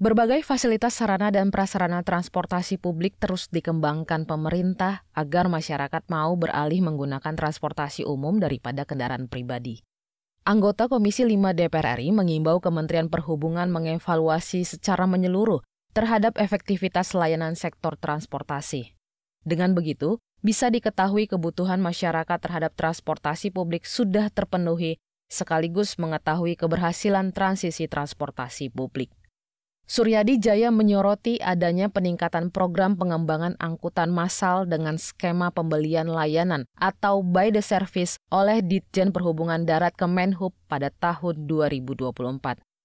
Berbagai fasilitas sarana dan prasarana transportasi publik terus dikembangkan pemerintah agar masyarakat mau beralih menggunakan transportasi umum daripada kendaraan pribadi. Anggota Komisi 5 DPR RI mengimbau Kementerian Perhubungan mengevaluasi secara menyeluruh terhadap efektivitas layanan sektor transportasi. Dengan begitu, bisa diketahui kebutuhan masyarakat terhadap transportasi publik sudah terpenuhi, sekaligus mengetahui keberhasilan transisi transportasi publik. Suryadi Jaya menyoroti adanya peningkatan program pengembangan angkutan massal dengan skema pembelian layanan atau by the service oleh Ditjen Perhubungan Darat Kemenhub pada tahun 2024.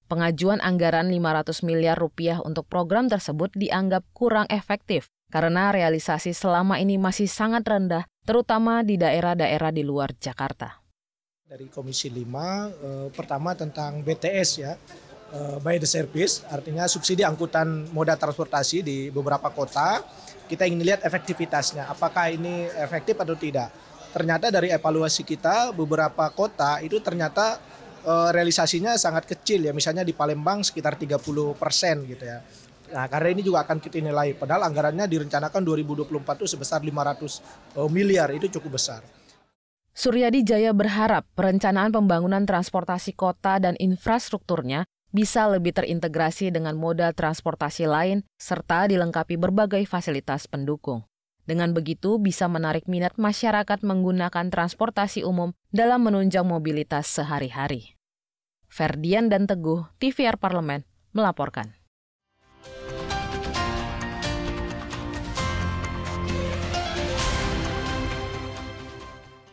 Pengajuan anggaran 500 miliar rupiah untuk program tersebut dianggap kurang efektif karena realisasi selama ini masih sangat rendah, terutama di daerah-daerah di luar Jakarta. Dari Komisi 5, eh, pertama tentang BTS ya, Eh, by the service, artinya subsidi angkutan moda transportasi di beberapa kota. Kita ingin lihat efektivitasnya, apakah ini efektif atau tidak. Ternyata dari evaluasi kita, beberapa kota itu ternyata eh, realisasinya sangat kecil ya, misalnya di Palembang sekitar 30 persen gitu ya. Nah, karena ini juga akan kita nilai. Padahal anggarannya direncanakan 2024 itu sebesar 500 eh, miliar, itu cukup besar. Suryadi Jaya berharap perencanaan pembangunan transportasi kota dan infrastrukturnya bisa lebih terintegrasi dengan moda transportasi lain serta dilengkapi berbagai fasilitas pendukung. Dengan begitu bisa menarik minat masyarakat menggunakan transportasi umum dalam menunjang mobilitas sehari-hari. Ferdian dan Teguh, TVR Parlemen, melaporkan.